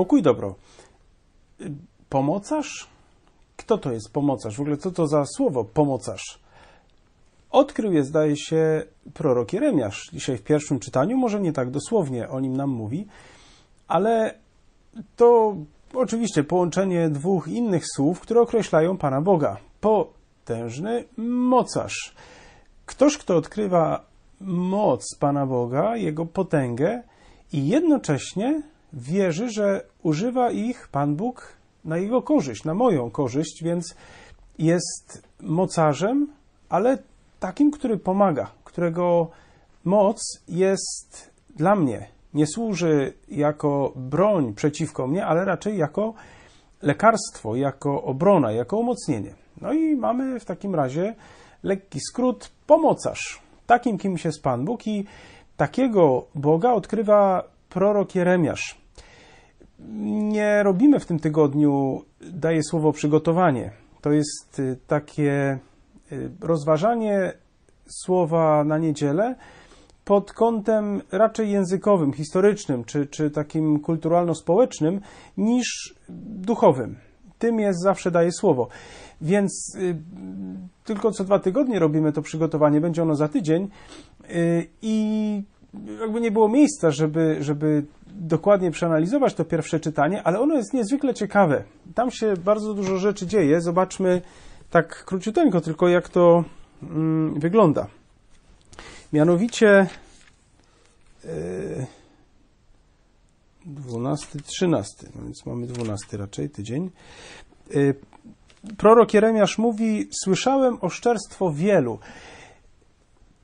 pokój, dobro. Pomocarz? Kto to jest pomocarz? W ogóle co to za słowo pomocarz? Odkrył je, zdaje się, prorok Jeremiasz dzisiaj w pierwszym czytaniu, może nie tak dosłownie o nim nam mówi, ale to oczywiście połączenie dwóch innych słów, które określają Pana Boga. Potężny mocarz. Ktoś, kto odkrywa moc Pana Boga, jego potęgę i jednocześnie wierzy, że używa ich Pan Bóg na jego korzyść, na moją korzyść, więc jest mocarzem, ale takim, który pomaga, którego moc jest dla mnie. Nie służy jako broń przeciwko mnie, ale raczej jako lekarstwo, jako obrona, jako umocnienie. No i mamy w takim razie lekki skrót pomocarz. Takim kimś jest Pan Bóg i takiego Boga odkrywa prorok Jeremiasz. Nie robimy w tym tygodniu, daję słowo przygotowanie. To jest y, takie y, rozważanie słowa na niedzielę pod kątem raczej językowym, historycznym czy, czy takim kulturalno-społecznym niż duchowym. Tym jest zawsze daje słowo. Więc y, tylko co dwa tygodnie robimy to przygotowanie, będzie ono za tydzień. I jakby nie było miejsca, żeby, żeby dokładnie przeanalizować to pierwsze czytanie, ale ono jest niezwykle ciekawe. Tam się bardzo dużo rzeczy dzieje. Zobaczmy tak króciuteńko tylko, jak to mm, wygląda. Mianowicie yy, 12, 13, no więc mamy 12 raczej tydzień. Yy, prorok Jeremiasz mówi: Słyszałem oszczerstwo wielu.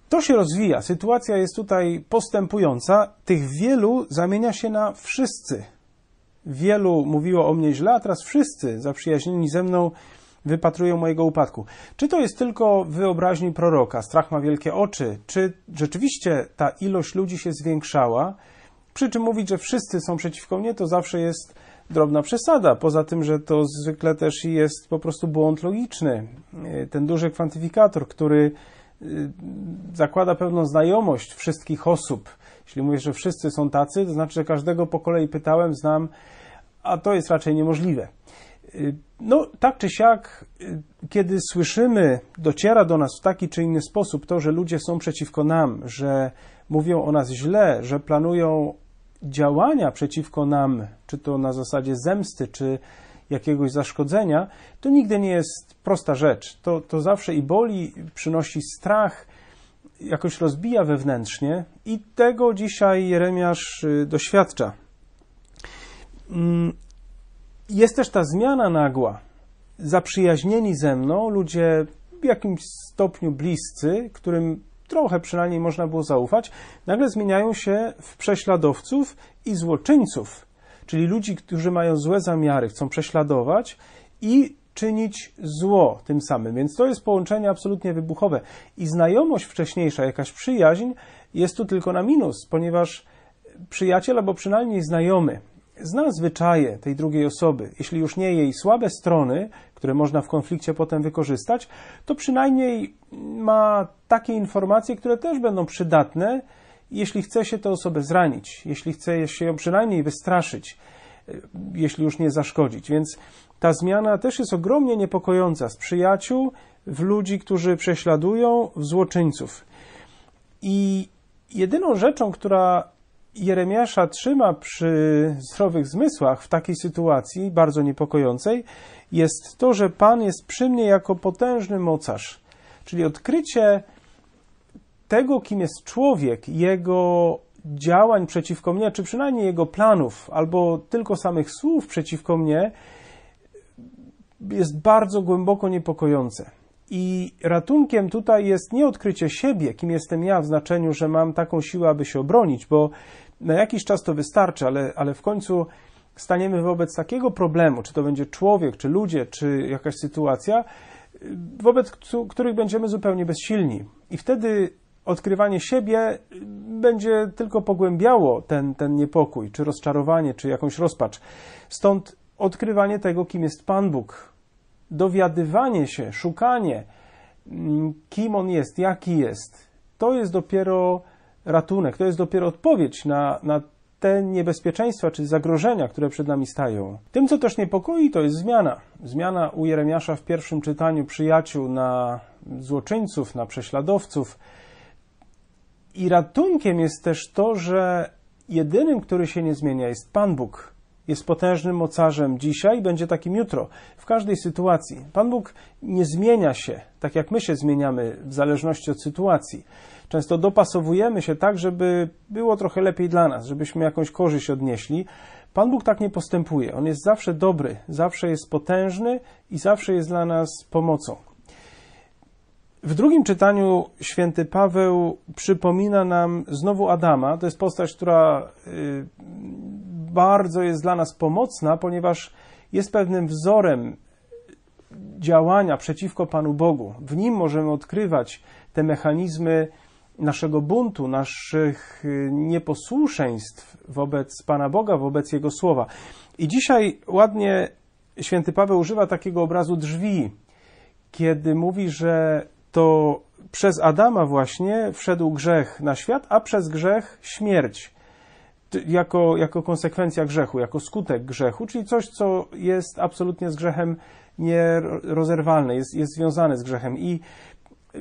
To się rozwija. Sytuacja jest tutaj postępująca. Tych wielu zamienia się na wszyscy. Wielu mówiło o mnie źle, a teraz wszyscy zaprzyjaźnieni ze mną wypatrują mojego upadku. Czy to jest tylko wyobraźni proroka, strach ma wielkie oczy, czy rzeczywiście ta ilość ludzi się zwiększała? Przy czym mówić, że wszyscy są przeciwko mnie, to zawsze jest drobna przesada. Poza tym, że to zwykle też jest po prostu błąd logiczny. Ten duży kwantyfikator, który Y, zakłada pewną znajomość wszystkich osób. Jeśli mówię, że wszyscy są tacy, to znaczy, że każdego po kolei pytałem, znam, a to jest raczej niemożliwe. Y, no, tak czy siak, y, kiedy słyszymy, dociera do nas w taki czy inny sposób to, że ludzie są przeciwko nam, że mówią o nas źle, że planują działania przeciwko nam, czy to na zasadzie zemsty, czy jakiegoś zaszkodzenia, to nigdy nie jest prosta rzecz. To, to zawsze i boli, przynosi strach, jakoś rozbija wewnętrznie i tego dzisiaj Jeremiasz y, doświadcza. Mm, jest też ta zmiana nagła. Zaprzyjaźnieni ze mną ludzie w jakimś stopniu bliscy, którym trochę przynajmniej można było zaufać, nagle zmieniają się w prześladowców i złoczyńców czyli ludzi, którzy mają złe zamiary, chcą prześladować i czynić zło tym samym. Więc to jest połączenie absolutnie wybuchowe. I znajomość wcześniejsza, jakaś przyjaźń jest tu tylko na minus, ponieważ przyjaciel albo przynajmniej znajomy zna zwyczaje tej drugiej osoby. Jeśli już nie jej słabe strony, które można w konflikcie potem wykorzystać, to przynajmniej ma takie informacje, które też będą przydatne jeśli chce się tę osobę zranić, jeśli chce się ją przynajmniej wystraszyć, e, jeśli już nie zaszkodzić. Więc ta zmiana też jest ogromnie niepokojąca z przyjaciół w ludzi, którzy prześladują, w złoczyńców. I jedyną rzeczą, która Jeremiasza trzyma przy zdrowych zmysłach w takiej sytuacji bardzo niepokojącej, jest to, że Pan jest przy mnie jako potężny mocarz. Czyli odkrycie tego, kim jest człowiek, jego działań przeciwko mnie, czy przynajmniej jego planów, albo tylko samych słów przeciwko mnie, jest bardzo głęboko niepokojące. I ratunkiem tutaj jest nie odkrycie siebie, kim jestem ja, w znaczeniu, że mam taką siłę, aby się obronić, bo na jakiś czas to wystarczy, ale, ale w końcu staniemy wobec takiego problemu, czy to będzie człowiek, czy ludzie, czy jakaś sytuacja, wobec których będziemy zupełnie bezsilni. I wtedy odkrywanie siebie będzie tylko pogłębiało ten, ten niepokój, czy rozczarowanie, czy jakąś rozpacz. Stąd odkrywanie tego, kim jest Pan Bóg, dowiadywanie się, szukanie, mm, kim On jest, jaki jest, to jest dopiero ratunek, to jest dopiero odpowiedź na, na te niebezpieczeństwa czy zagrożenia, które przed nami stają. Tym, co też niepokoi, to jest zmiana. Zmiana u Jeremiasza w pierwszym czytaniu przyjaciół na złoczyńców, na prześladowców, i ratunkiem jest też to, że jedynym, który się nie zmienia, jest Pan Bóg. Jest potężnym mocarzem dzisiaj i będzie takim jutro, w każdej sytuacji. Pan Bóg nie zmienia się, tak jak my się zmieniamy, w zależności od sytuacji. Często dopasowujemy się tak, żeby było trochę lepiej dla nas, żebyśmy jakąś korzyść odnieśli. Pan Bóg tak nie postępuje. On jest zawsze dobry, zawsze jest potężny i zawsze jest dla nas pomocą. W drugim czytaniu święty Paweł przypomina nam znowu Adama. To jest postać, która y, bardzo jest dla nas pomocna, ponieważ jest pewnym wzorem działania przeciwko Panu Bogu. W nim możemy odkrywać te mechanizmy naszego buntu, naszych y, nieposłuszeństw wobec Pana Boga, wobec Jego słowa. I dzisiaj ładnie święty Paweł używa takiego obrazu drzwi, kiedy mówi, że to przez Adama właśnie wszedł grzech na świat, a przez grzech śmierć. Jako, jako konsekwencja grzechu, jako skutek grzechu, czyli coś, co jest absolutnie z grzechem nierozerwalne, jest, jest związane z grzechem. I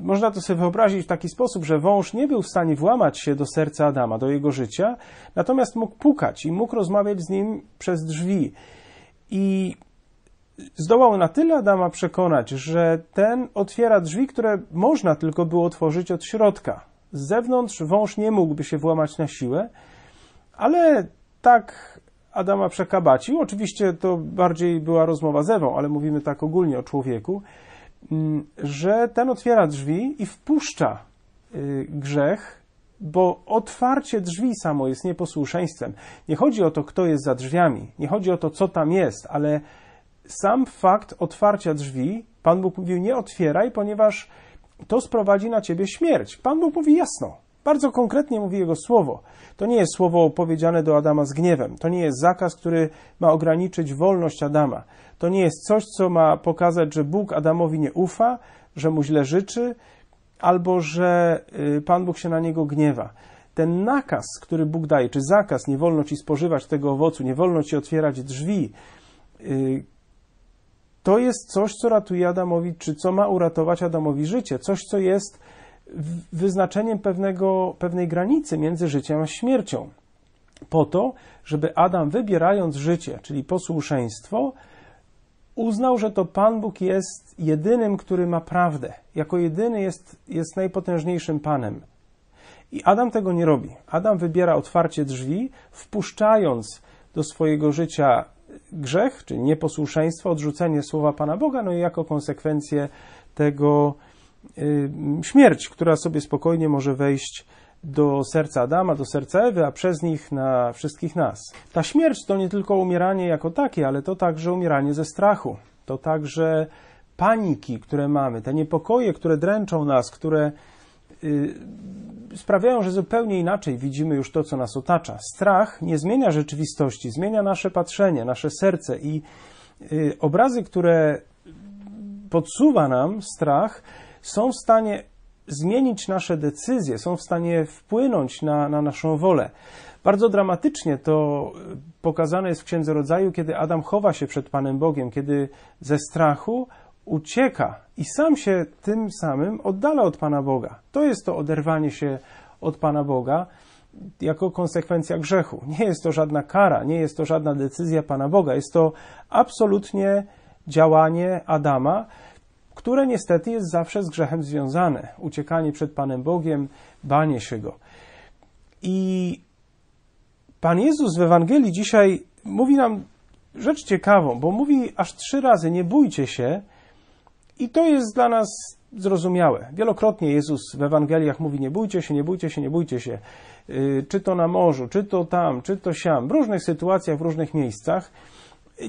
można to sobie wyobrazić w taki sposób, że wąż nie był w stanie włamać się do serca Adama, do jego życia, natomiast mógł pukać i mógł rozmawiać z nim przez drzwi. I zdołał na tyle Adama przekonać, że ten otwiera drzwi, które można tylko było otworzyć od środka. Z zewnątrz wąż nie mógłby się włamać na siłę, ale tak Adama przekabacił. Oczywiście to bardziej była rozmowa z Ewą, ale mówimy tak ogólnie o człowieku, mm, że ten otwiera drzwi i wpuszcza y, grzech, bo otwarcie drzwi samo jest nieposłuszeństwem. Nie chodzi o to, kto jest za drzwiami, nie chodzi o to, co tam jest, ale sam fakt otwarcia drzwi, Pan Bóg mówił, nie otwieraj, ponieważ to sprowadzi na ciebie śmierć. Pan Bóg mówi jasno, bardzo konkretnie mówi Jego słowo. To nie jest słowo powiedziane do Adama z gniewem. To nie jest zakaz, który ma ograniczyć wolność Adama. To nie jest coś, co ma pokazać, że Bóg Adamowi nie ufa, że mu źle życzy, albo że y, Pan Bóg się na niego gniewa. Ten nakaz, który Bóg daje, czy zakaz, nie wolno ci spożywać tego owocu, nie wolno ci otwierać drzwi, y, to jest coś, co ratuje Adamowi, czy co ma uratować Adamowi życie, coś, co jest wyznaczeniem pewnego, pewnej granicy między życiem a śmiercią. Po to, żeby Adam, wybierając życie, czyli posłuszeństwo, uznał, że to Pan Bóg jest jedynym, który ma prawdę. Jako jedyny jest, jest najpotężniejszym Panem. I Adam tego nie robi. Adam wybiera otwarcie drzwi, wpuszczając do swojego życia grzech, czyli nieposłuszeństwo, odrzucenie słowa Pana Boga, no i jako konsekwencję tego y, śmierć, która sobie spokojnie może wejść do serca Adama, do serca Ewy, a przez nich na wszystkich nas. Ta śmierć to nie tylko umieranie jako takie, ale to także umieranie ze strachu. To także paniki, które mamy, te niepokoje, które dręczą nas, które Y, sprawiają, że zupełnie inaczej widzimy już to, co nas otacza. Strach nie zmienia rzeczywistości, zmienia nasze patrzenie, nasze serce i y, obrazy, które podsuwa nam strach, są w stanie zmienić nasze decyzje, są w stanie wpłynąć na, na naszą wolę. Bardzo dramatycznie to y, pokazane jest w Księdze Rodzaju, kiedy Adam chowa się przed Panem Bogiem, kiedy ze strachu ucieka i sam się tym samym oddala od Pana Boga. To jest to oderwanie się od Pana Boga jako konsekwencja grzechu. Nie jest to żadna kara, nie jest to żadna decyzja Pana Boga. Jest to absolutnie działanie Adama, które niestety jest zawsze z grzechem związane. Uciekanie przed Panem Bogiem, banie się go. I Pan Jezus w Ewangelii dzisiaj mówi nam rzecz ciekawą, bo mówi aż trzy razy: Nie bójcie się, i to jest dla nas zrozumiałe. Wielokrotnie Jezus w Ewangeliach mówi: Nie bójcie się, nie bójcie się, nie bójcie się. Y, czy to na morzu, czy to tam, czy to siam, w różnych sytuacjach, w różnych miejscach.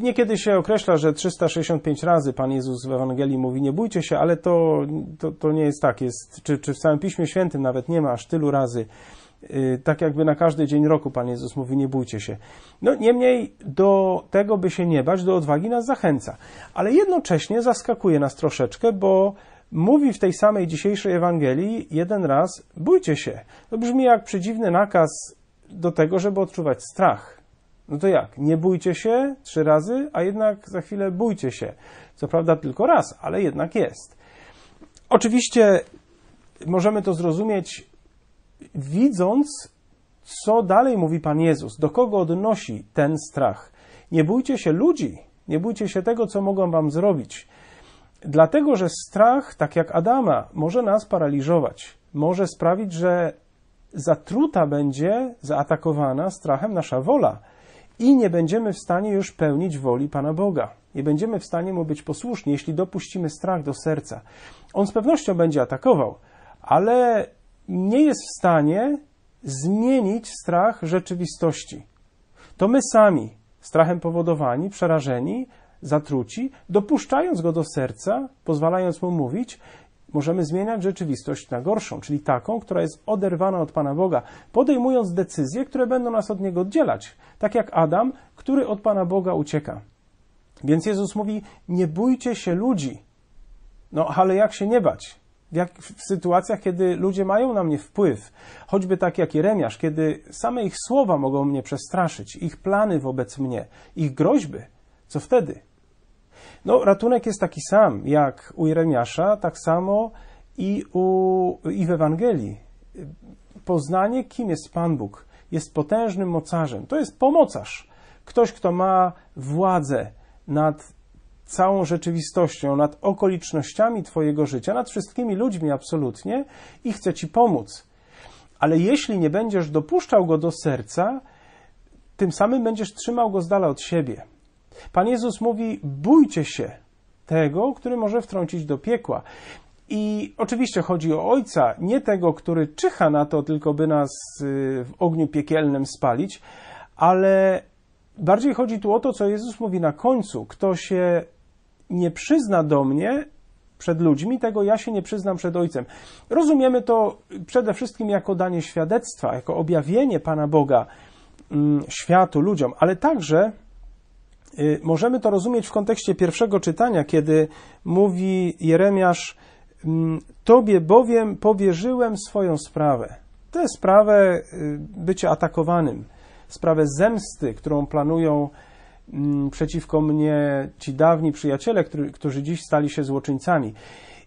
Niekiedy się określa, że 365 razy Pan Jezus w Ewangelii mówi: Nie bójcie się, ale to, to, to nie jest tak. Jest, czy, czy w całym Piśmie Świętym nawet nie ma aż tylu razy Y, tak jakby na każdy dzień roku Pan Jezus mówi, nie bójcie się. No niemniej do tego, by się nie bać, do odwagi nas zachęca, ale jednocześnie zaskakuje nas troszeczkę, bo mówi w tej samej dzisiejszej Ewangelii jeden raz, bójcie się. To brzmi jak przedziwny nakaz do tego, żeby odczuwać strach. No to jak? Nie bójcie się trzy razy, a jednak za chwilę bójcie się. Co prawda tylko raz, ale jednak jest. Oczywiście możemy to zrozumieć widząc, co dalej mówi Pan Jezus, do kogo odnosi ten strach. Nie bójcie się ludzi, nie bójcie się tego, co mogą Wam zrobić. Dlatego, że strach, tak jak Adama, może nas paraliżować, może sprawić, że zatruta będzie, zaatakowana strachem nasza wola i nie będziemy w stanie już pełnić woli Pana Boga. Nie będziemy w stanie mu być posłuszni, jeśli dopuścimy strach do serca. On z pewnością będzie atakował, ale nie jest w stanie zmienić strach rzeczywistości. To my sami, strachem powodowani, przerażeni, zatruci, dopuszczając go do serca, pozwalając mu mówić, możemy zmieniać rzeczywistość na gorszą, czyli taką, która jest oderwana od Pana Boga, podejmując decyzje, które będą nas od Niego oddzielać, tak jak Adam, który od Pana Boga ucieka. Więc Jezus mówi: Nie bójcie się ludzi. No, ale jak się nie bać? jak, w sytuacjach, kiedy ludzie mają na mnie wpływ, choćby tak jak Jeremiasz, kiedy same ich słowa mogą mnie przestraszyć, ich plany wobec mnie, ich groźby, co wtedy? No, ratunek jest taki sam jak u Jeremiasza, tak samo i, u, i w Ewangelii. Poznanie, kim jest Pan Bóg, jest potężnym mocarzem. To jest pomocarz, ktoś, kto ma władzę nad całą rzeczywistością, nad okolicznościami Twojego życia, nad wszystkimi ludźmi absolutnie i chce Ci pomóc. Ale jeśli nie będziesz dopuszczał go do serca, tym samym będziesz trzymał go z dala od siebie. Pan Jezus mówi: bójcie się tego, który może wtrącić do piekła. I oczywiście chodzi o Ojca, nie tego, który czyha na to, tylko by nas y, w ogniu piekielnym spalić, ale bardziej chodzi tu o to, co Jezus mówi na końcu. Kto się nie przyzna do mnie przed ludźmi, tego ja się nie przyznam przed Ojcem. Rozumiemy to przede wszystkim jako danie świadectwa, jako objawienie Pana Boga mm, światu, ludziom, ale także y, możemy to rozumieć w kontekście pierwszego czytania, kiedy mówi Jeremiasz: mm, Tobie bowiem powierzyłem swoją sprawę. Tę sprawę y, bycia atakowanym, sprawę zemsty, którą planują Mm, przeciwko mnie ci dawni przyjaciele, który, którzy dziś stali się złoczyńcami.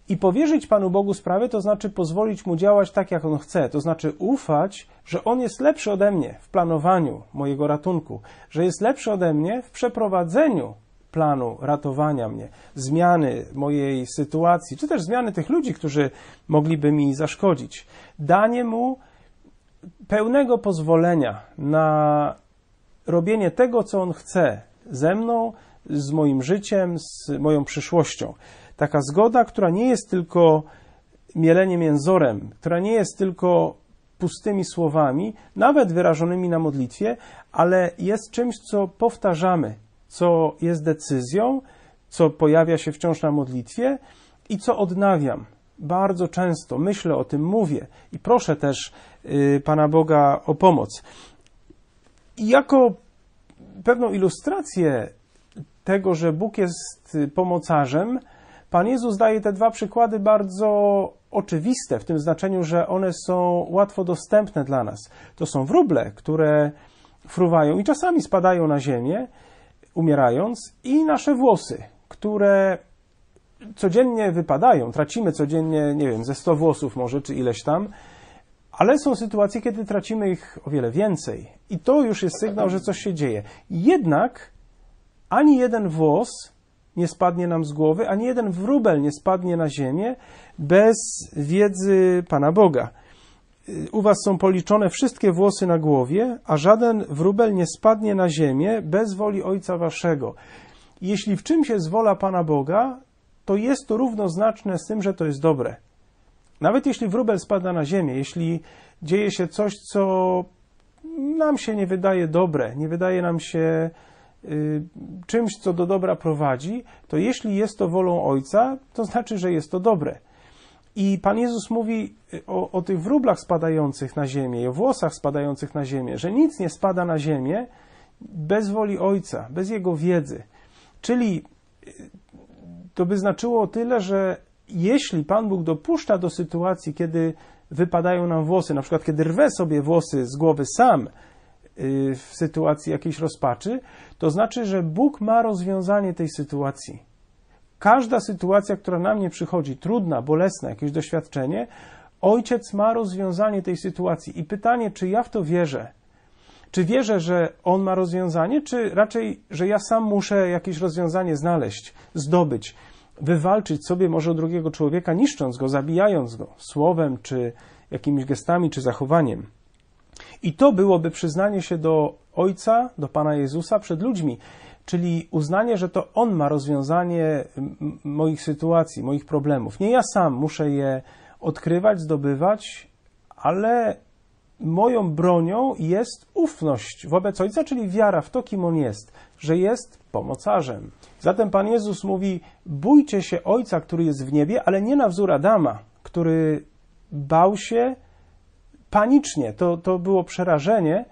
I powierzyć Panu Bogu sprawę, to znaczy pozwolić Mu działać tak, jak On chce, to znaczy ufać, że On jest lepszy ode mnie w planowaniu mojego ratunku, że jest lepszy ode mnie w przeprowadzeniu planu ratowania mnie, zmiany mojej sytuacji, czy też zmiany tych ludzi, którzy mogliby mi zaszkodzić. Danie Mu pełnego pozwolenia na robienie tego, co On chce, ze mną, z moim życiem, z moją przyszłością. Taka zgoda, która nie jest tylko mieleniem jęzorem, która nie jest tylko pustymi słowami, nawet wyrażonymi na modlitwie, ale jest czymś, co powtarzamy, co jest decyzją, co pojawia się wciąż na modlitwie i co odnawiam. Bardzo często myślę o tym, mówię i proszę też y, Pana Boga o pomoc. I jako pewną ilustrację tego, że Bóg jest y, pomocarzem, Pan Jezus daje te dwa przykłady bardzo oczywiste, w tym znaczeniu, że one są łatwo dostępne dla nas. To są wróble, które fruwają i czasami spadają na ziemię, umierając, i nasze włosy, które codziennie wypadają. Tracimy codziennie, nie wiem, ze 100 włosów może, czy ileś tam ale są sytuacje, kiedy tracimy ich o wiele więcej. I to już jest sygnał, że coś się dzieje. Jednak ani jeden włos nie spadnie nam z głowy, ani jeden wróbel nie spadnie na ziemię bez wiedzy Pana Boga. U was są policzone wszystkie włosy na głowie, a żaden wróbel nie spadnie na ziemię bez woli Ojca Waszego. Jeśli w czymś jest wola Pana Boga, to jest to równoznaczne z tym, że to jest dobre. Nawet jeśli wróbel spada na ziemię, jeśli dzieje się coś, co nam się nie wydaje dobre, nie wydaje nam się y, czymś, co do dobra prowadzi, to jeśli jest to wolą Ojca, to znaczy, że jest to dobre. I Pan Jezus mówi y, o, o tych wróblach spadających na ziemię, o włosach spadających na ziemię, że nic nie spada na ziemię bez woli Ojca, bez Jego wiedzy. Czyli y, to by znaczyło o tyle, że jeśli Pan Bóg dopuszcza do sytuacji, kiedy wypadają nam włosy, na przykład kiedy rwę sobie włosy z głowy sam y, w sytuacji jakiejś rozpaczy, to znaczy, że Bóg ma rozwiązanie tej sytuacji. Każda sytuacja, która na mnie przychodzi, trudna, bolesna, jakieś doświadczenie, Ojciec ma rozwiązanie tej sytuacji. I pytanie, czy ja w to wierzę? Czy wierzę, że On ma rozwiązanie, czy raczej, że ja sam muszę jakieś rozwiązanie znaleźć, zdobyć? wywalczyć sobie może drugiego człowieka, niszcząc go, zabijając go słowem, czy jakimiś gestami, czy zachowaniem. I to byłoby przyznanie się do Ojca, do Pana Jezusa przed ludźmi, czyli uznanie, że to On ma rozwiązanie moich sytuacji, moich problemów. Nie ja sam muszę je odkrywać, zdobywać, ale moją bronią jest ufność wobec Ojca, czyli wiara w to, kim On jest, że jest pomocarzem. Zatem Pan Jezus mówi: bójcie się Ojca, który jest w niebie, ale nie na wzór Adama, który bał się panicznie. To, to było przerażenie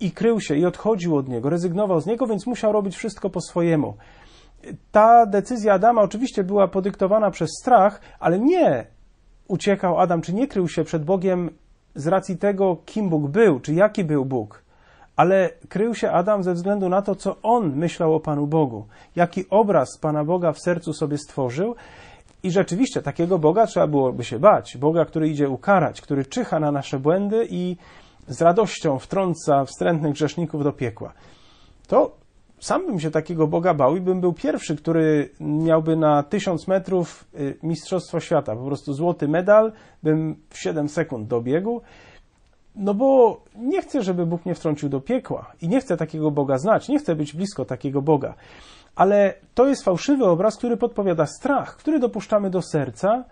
i krył się i odchodził od niego, rezygnował z niego, więc musiał robić wszystko po swojemu. Ta decyzja Adama oczywiście była podyktowana przez strach, ale nie uciekał Adam, czy nie krył się przed Bogiem z racji tego, kim Bóg był, czy jaki był Bóg, ale krył się Adam ze względu na to, co on myślał o Panu Bogu, jaki obraz Pana Boga w sercu sobie stworzył. I rzeczywiście takiego Boga trzeba byłoby się bać. Boga, który idzie ukarać, który czyha na nasze błędy i z radością wtrąca wstrętnych grzeszników do piekła. To sam bym się takiego Boga bał i bym był pierwszy, który miałby na 1000 metrów y, Mistrzostwo Świata, po prostu złoty medal, bym w 7 sekund dobiegł. No bo nie chcę, żeby Bóg mnie wtrącił do piekła i nie chcę takiego Boga znać, nie chcę być blisko takiego Boga. Ale to jest fałszywy obraz, który podpowiada strach, który dopuszczamy do serca,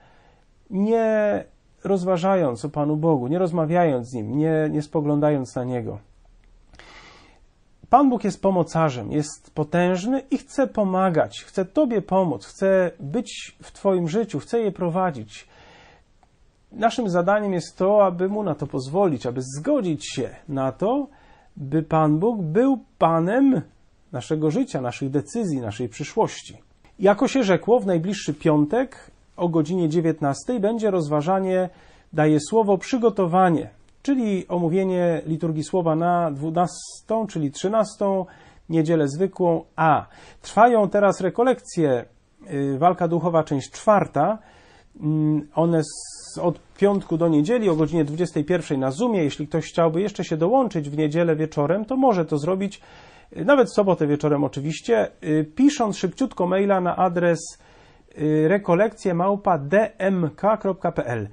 nie rozważając o Panu Bogu, nie rozmawiając z Nim, nie, nie spoglądając na Niego. Pan Bóg jest pomocarzem, jest potężny i chce pomagać, chce Tobie pomóc, chce być w Twoim życiu, chce je prowadzić. Naszym zadaniem jest to, aby Mu na to pozwolić, aby zgodzić się na to, by Pan Bóg był Panem naszego życia, naszych decyzji, naszej przyszłości. Jako się rzekło, w najbliższy piątek o godzinie 19 będzie rozważanie, daje słowo przygotowanie czyli omówienie liturgii słowa na 12, czyli 13 niedzielę zwykłą A. Trwają teraz rekolekcje, y, walka duchowa, część czwarta. Mm, one od piątku do niedzieli o godzinie 21 na Zoomie. Jeśli ktoś chciałby jeszcze się dołączyć w niedzielę wieczorem, to może to zrobić, y, nawet w sobotę wieczorem oczywiście, y, pisząc szybciutko maila na adres rekolekcje małpa dmk.pl.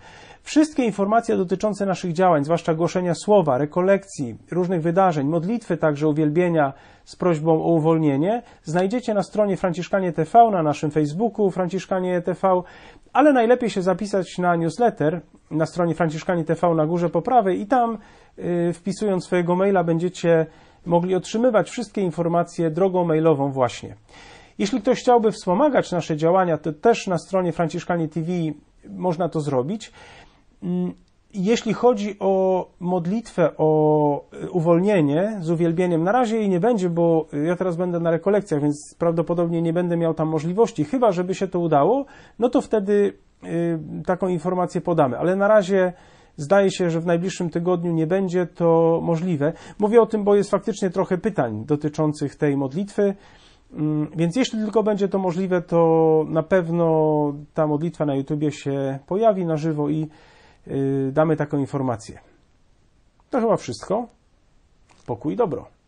Wszystkie informacje dotyczące naszych działań, zwłaszcza głoszenia słowa, rekolekcji, różnych wydarzeń, modlitwy także uwielbienia z prośbą o uwolnienie, znajdziecie na stronie Franciszkanie TV, na naszym Facebooku Franciszkanie TV, ale najlepiej się zapisać na newsletter na stronie Franciszkanie TV na górze po prawej i tam yy, wpisując swojego maila będziecie mogli otrzymywać wszystkie informacje drogą mailową właśnie. Jeśli ktoś chciałby wspomagać nasze działania, to też na stronie Franciszkanie TV można to zrobić. Mm, jeśli chodzi o modlitwę, o e, uwolnienie z uwielbieniem, na razie jej nie będzie, bo e, ja teraz będę na rekolekcjach, więc prawdopodobnie nie będę miał tam możliwości. Chyba, żeby się to udało, no to wtedy e, taką informację podamy. Ale na razie zdaje się, że w najbliższym tygodniu nie będzie to możliwe. Mówię o tym, bo jest faktycznie trochę pytań dotyczących tej modlitwy. Mm, więc jeśli tylko będzie to możliwe, to na pewno ta modlitwa na YouTubie się pojawi na żywo i Y, damy taką informację. To chyba wszystko. Pokój i dobro.